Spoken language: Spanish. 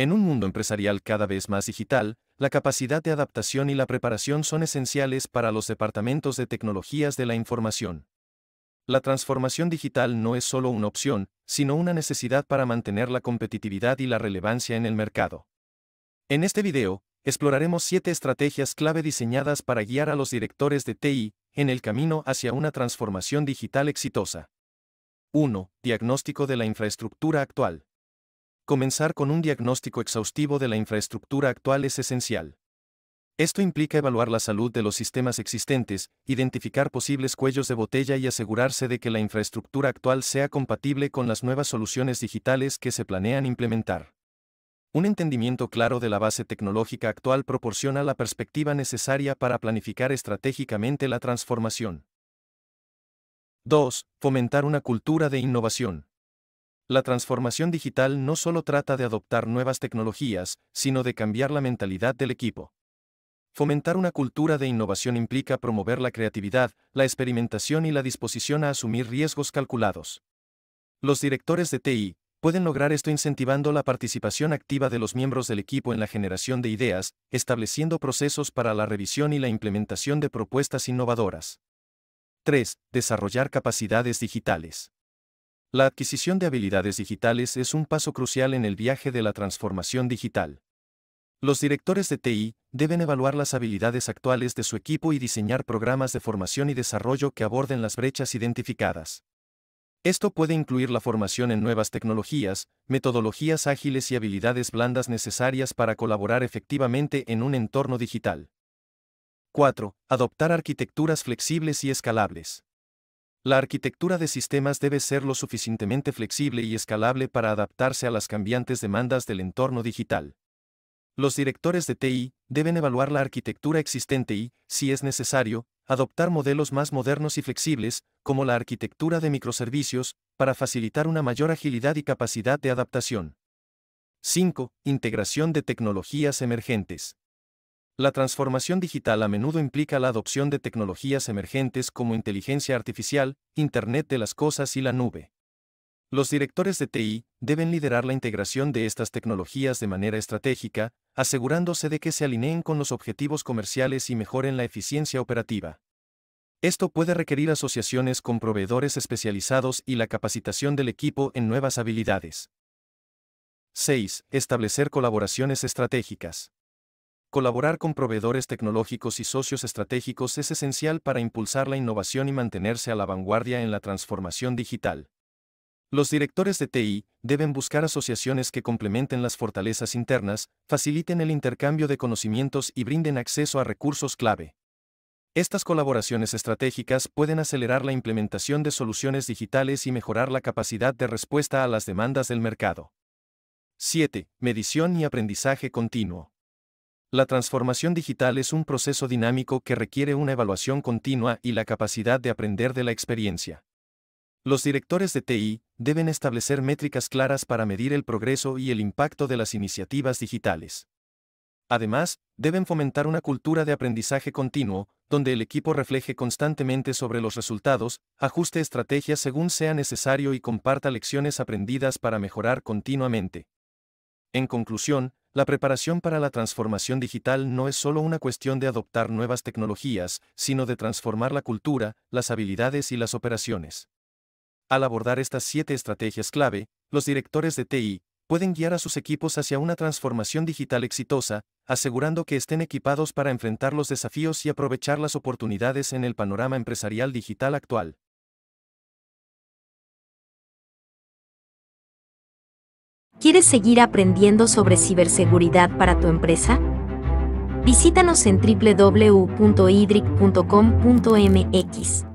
En un mundo empresarial cada vez más digital, la capacidad de adaptación y la preparación son esenciales para los departamentos de tecnologías de la información. La transformación digital no es solo una opción, sino una necesidad para mantener la competitividad y la relevancia en el mercado. En este video, exploraremos siete estrategias clave diseñadas para guiar a los directores de TI en el camino hacia una transformación digital exitosa. 1. Diagnóstico de la infraestructura actual comenzar con un diagnóstico exhaustivo de la infraestructura actual es esencial. Esto implica evaluar la salud de los sistemas existentes, identificar posibles cuellos de botella y asegurarse de que la infraestructura actual sea compatible con las nuevas soluciones digitales que se planean implementar. Un entendimiento claro de la base tecnológica actual proporciona la perspectiva necesaria para planificar estratégicamente la transformación. 2. Fomentar una cultura de innovación. La transformación digital no solo trata de adoptar nuevas tecnologías, sino de cambiar la mentalidad del equipo. Fomentar una cultura de innovación implica promover la creatividad, la experimentación y la disposición a asumir riesgos calculados. Los directores de TI pueden lograr esto incentivando la participación activa de los miembros del equipo en la generación de ideas, estableciendo procesos para la revisión y la implementación de propuestas innovadoras. 3. Desarrollar capacidades digitales. La adquisición de habilidades digitales es un paso crucial en el viaje de la transformación digital. Los directores de TI deben evaluar las habilidades actuales de su equipo y diseñar programas de formación y desarrollo que aborden las brechas identificadas. Esto puede incluir la formación en nuevas tecnologías, metodologías ágiles y habilidades blandas necesarias para colaborar efectivamente en un entorno digital. 4. Adoptar arquitecturas flexibles y escalables. La arquitectura de sistemas debe ser lo suficientemente flexible y escalable para adaptarse a las cambiantes demandas del entorno digital. Los directores de TI deben evaluar la arquitectura existente y, si es necesario, adoptar modelos más modernos y flexibles, como la arquitectura de microservicios, para facilitar una mayor agilidad y capacidad de adaptación. 5. Integración de tecnologías emergentes. La transformación digital a menudo implica la adopción de tecnologías emergentes como inteligencia artificial, Internet de las Cosas y la nube. Los directores de TI deben liderar la integración de estas tecnologías de manera estratégica, asegurándose de que se alineen con los objetivos comerciales y mejoren la eficiencia operativa. Esto puede requerir asociaciones con proveedores especializados y la capacitación del equipo en nuevas habilidades. 6. Establecer colaboraciones estratégicas. Colaborar con proveedores tecnológicos y socios estratégicos es esencial para impulsar la innovación y mantenerse a la vanguardia en la transformación digital. Los directores de TI deben buscar asociaciones que complementen las fortalezas internas, faciliten el intercambio de conocimientos y brinden acceso a recursos clave. Estas colaboraciones estratégicas pueden acelerar la implementación de soluciones digitales y mejorar la capacidad de respuesta a las demandas del mercado. 7. Medición y aprendizaje continuo. La transformación digital es un proceso dinámico que requiere una evaluación continua y la capacidad de aprender de la experiencia. Los directores de TI deben establecer métricas claras para medir el progreso y el impacto de las iniciativas digitales. Además, deben fomentar una cultura de aprendizaje continuo, donde el equipo refleje constantemente sobre los resultados, ajuste estrategias según sea necesario y comparta lecciones aprendidas para mejorar continuamente. En conclusión, la preparación para la transformación digital no es solo una cuestión de adoptar nuevas tecnologías, sino de transformar la cultura, las habilidades y las operaciones. Al abordar estas siete estrategias clave, los directores de TI pueden guiar a sus equipos hacia una transformación digital exitosa, asegurando que estén equipados para enfrentar los desafíos y aprovechar las oportunidades en el panorama empresarial digital actual. ¿Quieres seguir aprendiendo sobre ciberseguridad para tu empresa? Visítanos en www.idric.com.mx.